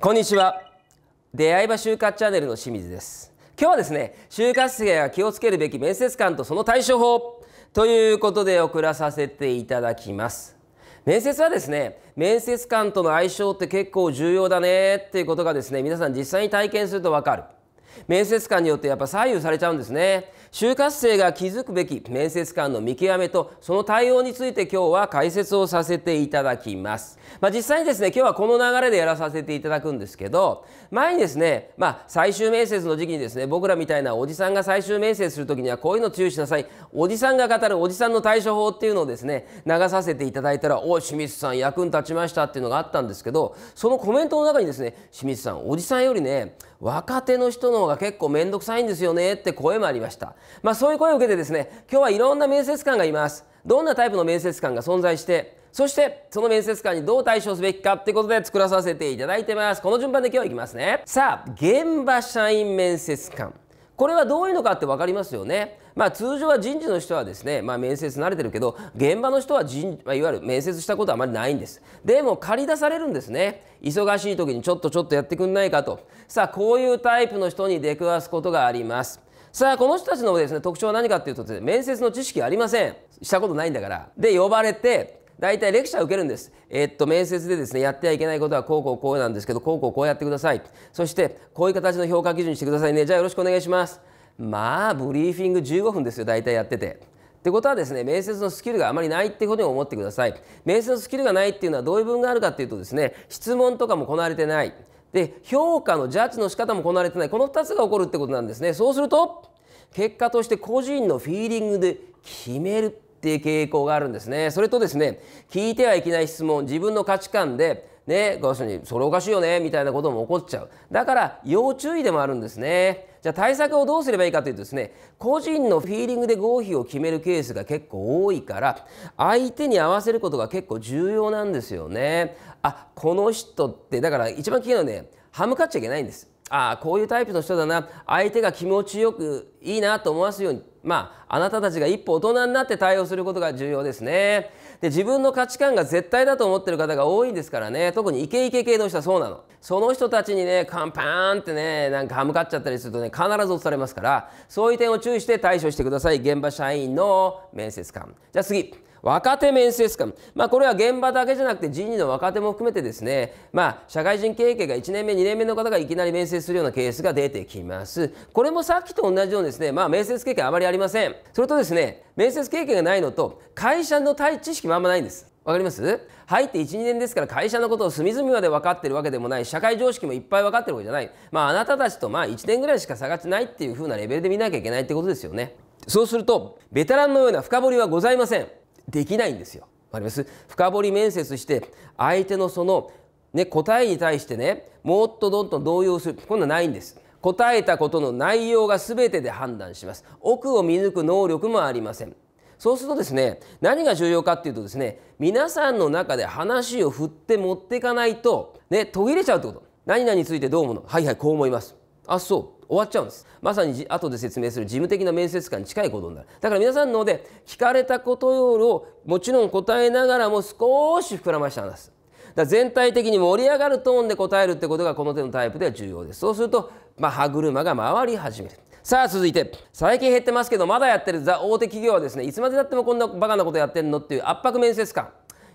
こんにちは出会い場就活チャンネルの清水です今日はですね就活生が気をつけるべき面接官とその対処法ということで送らさせていただきます面接はですね面接官との相性って結構重要だねっていうことがですね皆さん実際に体験するとわかる面接官によってやっぱ左右されちゃうんですね就活生が気づくべき面接官の見極めとその対応について今日は解説をさせていただきます、まあ、実際にですね今日はこの流れでやらさせていただくんですけど前にですね、まあ、最終面接の時期にですね僕らみたいなおじさんが最終面接する時にはこういうの注意しなさいおじさんが語るおじさんの対処法っていうのをですね流させていただいたら「お清水さん役に立ちました」っていうのがあったんですけどそのコメントの中にですね清水さんおじさんよりね若手の人の方が結構面倒くさいんですよねって声もありました、まあ、そういう声を受けてですね今日はいろんな面接官がいますどんなタイプの面接官が存在してそしてその面接官にどう対処すべきかってことで作らさせていただいてますこの順番で今日はいきますねさあ現場社員面接官これはどういうのかって分かりますよねまあ、通常は人事の人はですね、まあ、面接慣れてるけど現場の人は人、まあ、いわゆる面接したことはあまりないんですでも借り出されるんですね忙しい時にちょっとちょっとやってくんないかとさあこういうタイプの人に出くわすことがありますさあこの人たちのですね特徴は何かっていうと、ね、面接の知識ありませんしたことないんだからで呼ばれて大体レクチャー受けるんです。えー、っと、面接でですね、やってはいけないことはこうこうこうなんですけど、こうこうこうやってください。そして、こういう形の評価基準にしてくださいね。じゃあよろしくお願いします。まあブリーフィング15分ですよ大体やってて。ってことはですね面接のスキルがあまりないっていうに思ってください面接のスキルがないっていうのはどういう部分があるかっていうとですね質問とかもこなれてないで評価のジャッジの仕方もこなれてないこの2つが起こるってことなんですねそうすると結果として個人のフィーリングで決めるっていう傾向があるんですねそれとですね聞いてはいけない質問自分の価値観でね、ごするにそれおかしいよねみたいなことも起こっちゃうだから要注意でもあるんですねじゃあ対策をどうすればいいかというとですね個人のフィーリングで合否を決めるケースが結構多いから相手に合わせることが結構重要なんですよね。あこの人ってだから一番危険なのはね歯向かっちゃいけないんです。ああこういうタイプの人だな相手が気持ちよくいいなと思わすようにまああなたたちが一歩大人になって対応することが重要ですね。で自分の価値観が絶対だと思ってる方が多いですからね特にイケイケ系の人はそうなのその人たちにねカンパーンってねなんか歯向かっちゃったりするとね必ず落とされますからそういう点を注意して対処してください現場社員の面接官じゃあ次若手面接官、まあ、これは現場だけじゃなくて人事の若手も含めてですね、まあ、社会人経験が1年目2年目の方がいきなり面接するようなケースが出てきますこれもさっきと同じようにですね、まあ、面接経験あまりありませんそれとですね面接経験がないのと会社の対知識もあんまないんですわかります入って1、2年ですから会社のことを隅々まで分かってるわけでもない社会常識もいっぱい分かってるわけじゃない、まあ、あなたたちとまあ1年ぐらいしか差がないっていう風なレベルで見なきゃいけないってことですよねそうするとベテランのような深掘りはございませんできないんですよ。あります深掘り面接して相手のその、ね、答えに対してねもっとどんどん動揺するこんなないんです。答えたことの内容が全てで判断します。奥を見抜く能力もありません。そうするとですね何が重要かっていうとですね皆さんの中で話を振って持っていかないと、ね、途切れちゃうってこと何々についてどう思うのはいはいこう思いますあそう終わっちゃうんですまさに後で説明する事務的な面接官に近いことになるだから皆さんので聞かれたことをもちろん答えながらも少し膨らまして話すだ全体的に盛り上がるトーンで答えるってことがこの手のタイプでは重要ですそうすると、まあ、歯車が回り始めるさあ続いて最近減ってますけどまだやってるザ大手企業はですねいつまでたってもこんなバカなことやってんのっていう圧迫面接官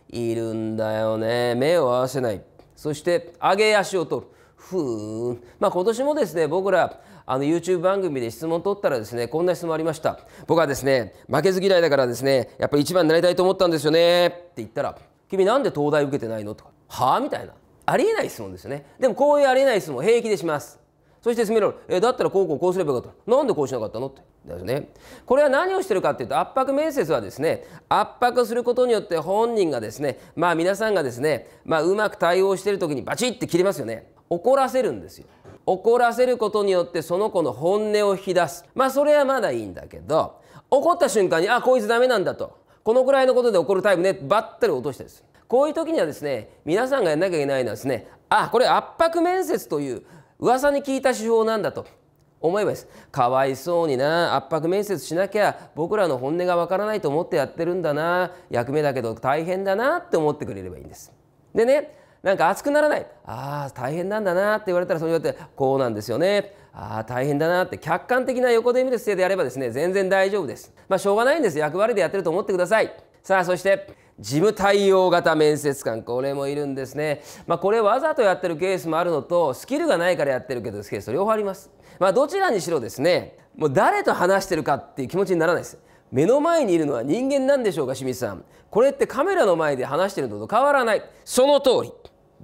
いるんだよね目を合わせないそして上げ足を取るふーん、まあ、今年もですね僕らあの YouTube 番組で質問取ったらですねこんな質問ありました僕はですね負けず嫌いだからですねやっぱり一番になりたいと思ったんですよねって言ったら「君なんで東大受けてないの?」とか「はあ?」みたいなありえない質問ですよねでもこういうありえない質問平気でしますそしてスミロル、えだったらこうこうこうすればよかったなんでこうしなかったのってですねこれは何をしてるかっていうと圧迫面接はですね圧迫することによって本人がですねまあ皆さんがですねまあうまく対応してる時にバチッて切れますよね怒らせるんですよ怒らせることによってその子の本音を引き出すまあそれはまだいいんだけど怒った瞬間にあこいつダメなんだとこのくらいのことで怒るタイプねばったり落としてですこういう時にはですね皆さんがやんなきゃいけないのはですねあこれ圧迫面接という噂に聞いた手法なんだと思えばですかわいそうにな圧迫面接しなきゃ僕らの本音がわからないと思ってやってるんだな役目だけど大変だなって思ってくれればいいんです。でねなんか熱くならないああ大変なんだなって言われたらそう言われてこうなんですよねああ大変だなって客観的な横で見る姿勢でやればですね全然大丈夫ですまあしょうがないんです役割でやってると思ってくださいさあそして事務対応型面接官これもいるんですね、まあ、これわざとやってるケースもあるのとスキルがないからやってるけどケース両方あります、まあ、どちらにしろですねもう誰と話してるかっていう気持ちにならないです目の前にいるのは人間なんでしょうか清水さんこれってカメラの前で話してるのと変わらないその通り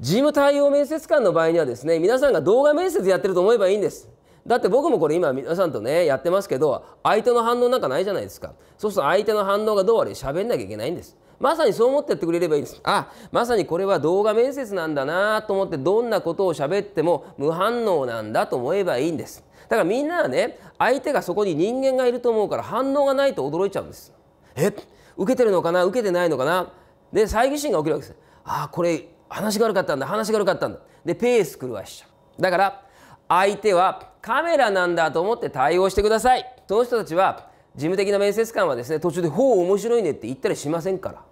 事務対応面接官の場合にはですね皆さんが動画面接やってると思えばいいんですだって僕もこれ今皆さんとねやってますけど相手の反応なんかないじゃないですかそうすると相手の反応がどうあれ喋んなきゃいけないんですまさにそう思ってやってくれればいいですあまさにこれは動画面接なんだなと思ってどんなことを喋っても無反応なんだと思えばいいんですだからみんなはね相手がそこに人間がいると思うから反応がないと驚いちゃうんですえ受けてるのかな受けてないのかなで猜疑心が起きるわけですああこれ話が悪かったんだ話が悪かったんだでペース狂わしちゃうだから相手はカメラなんだと思って対応してくださいその人たちは事務的な面接官はですね途中で「ほう面白いね」って言ったりしませんか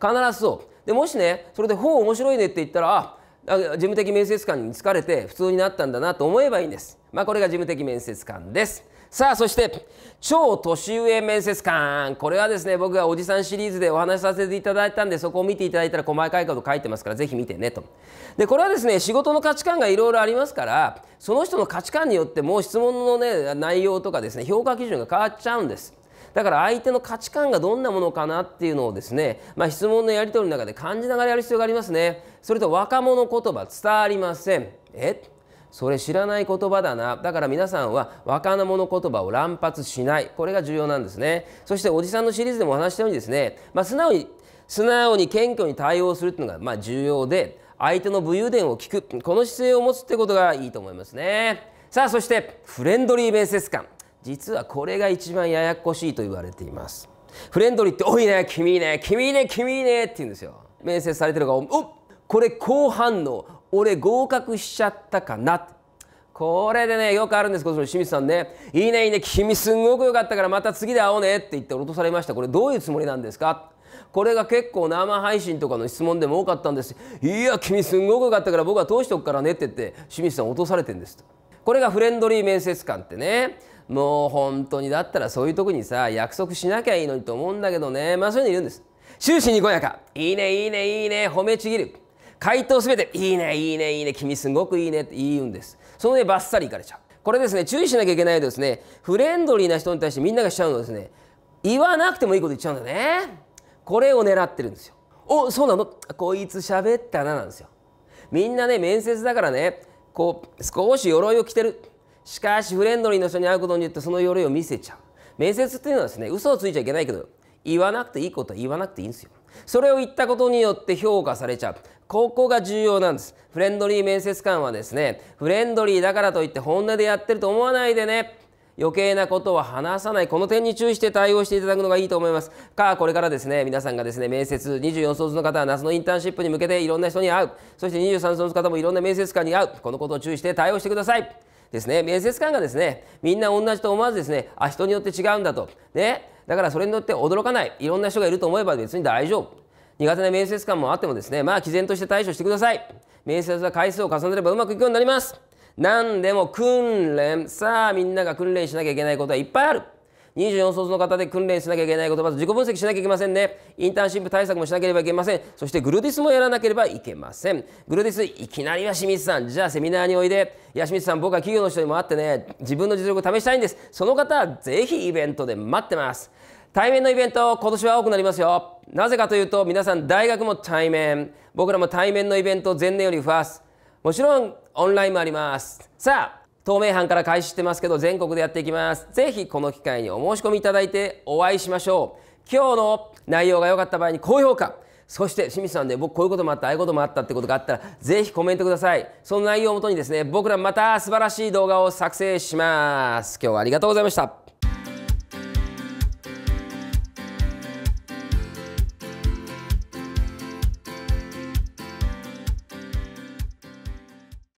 ら必ずそうでもしねそれで「ほう面白いね」って言ったらあ事務的面接官に疲れて普通になったんだなと思えばいいんですまあこれが事務的面接官ですさあそして超年上面接官これはですね僕がおじさんシリーズでお話しさせていただいたんでそこを見ていただいたら細かいこと書いてますからぜひ見てねとでこれはですね仕事の価値観がいろいろありますからその人の価値観によってもう質問のね内容とかですね評価基準が変わっちゃうんですだから相手の価値観がどんなものかなっていうのをですね、まあ、質問のやり取りの中で感じながらやる必要がありますねそれと若者言葉伝わりませんえそれ知らない言葉だなだから皆さんは若者言葉を乱発しないこれが重要なんですねそしておじさんのシリーズでもお話したようにですね、まあ、素直に素直に謙虚に対応するっていうのがまあ重要で相手の武勇伝を聞くこの姿勢を持つってことがいいと思いますねさあそしてフレンドリー面接官実はこれが一番ややこしいと言われていますフレンドリーって「おいね君いいね君いいね君いいね」って言うんですよ面接されてるから「おこれ後半の俺合格しちゃったかなこれでねよくあるんですけど清水さんね「いいねいいね君すんごく良かったからまた次で会おうね」って言って落とされましたこれどういうつもりなんですかこれが結構生配信とかの質問でも多かったんです「いや君すんごく良かったから僕は通しておくからね」って言って清水さん落とされてんですとこれがフレンドリー面接官ってねもう本当にだったらそういう時にさ約束しなきゃいいのにと思うんだけどねまあそういうの言うんです終始にこやか「いいねいいねいいね褒めちぎる」回答すべて「いいねいいねいいね君すごくいいね」って言うんですその上バッサリいかれちゃうこれですね注意しなきゃいけないですねフレンドリーな人に対してみんながしちゃうのですね言わなくてもいいこと言っちゃうんだねこれを狙ってるんですよおそうなのこいつ喋ったななんですよみんなね面接だからねこう少し鎧を着てるしかしフレンドリーな人に会うことによってその鎧を見せちゃう面接っていうのはですね嘘をついちゃいけないけど言わなくていいことは言わなくていいんですよそれを言ったことによって評価されちゃうここが重要なんですフレンドリー面接官はですねフレンドリーだからといって本音でやってると思わないでね余計なことは話さないこの点に注意して対応していただくのがいいと思いますかこれからですね皆さんがですね面接24卒の方は夏のインターンシップに向けていろんな人に会うそして23卒の方もいろんな面接官に会うこのことを注意して対応してくださいですね面接官がですねみんな同じと思わずですねあ人によって違うんだとねだからそれによって驚かないいろんな人がいると思えば別に大丈夫苦手な面接官もあってもですねまあ毅然として対処してください面接は回数を重ねればうまくいくようになります何でも訓練さあみんなが訓練しなきゃいけないことはいっぱいある24卒の方で訓練しなきゃいけないことまず自己分析しなきゃいけませんねインターンシップ対策もしなければいけませんそしてグルディスもやらなければいけませんグルディスいきなりは清水さんじゃあセミナーにおいでや清水さん僕は企業の人にも会ってね自分の実力を試したいんですその方はぜひイベントで待ってます対面のイベント今年は多くなりますよなぜかというと皆さん大学も対面僕らも対面のイベント前年よりファースもちろんオンラインもありますさあ透明班から開始してますけど全国でやっていきますぜひこの機会にお申し込みいただいてお会いしましょう今日の内容が良かった場合に高評価そして清水さんで、ね、僕こういうこともあったああいうこともあったってことがあったらぜひコメントくださいその内容をもとにですね僕らまた素晴らしい動画を作成します今日はありがとうございました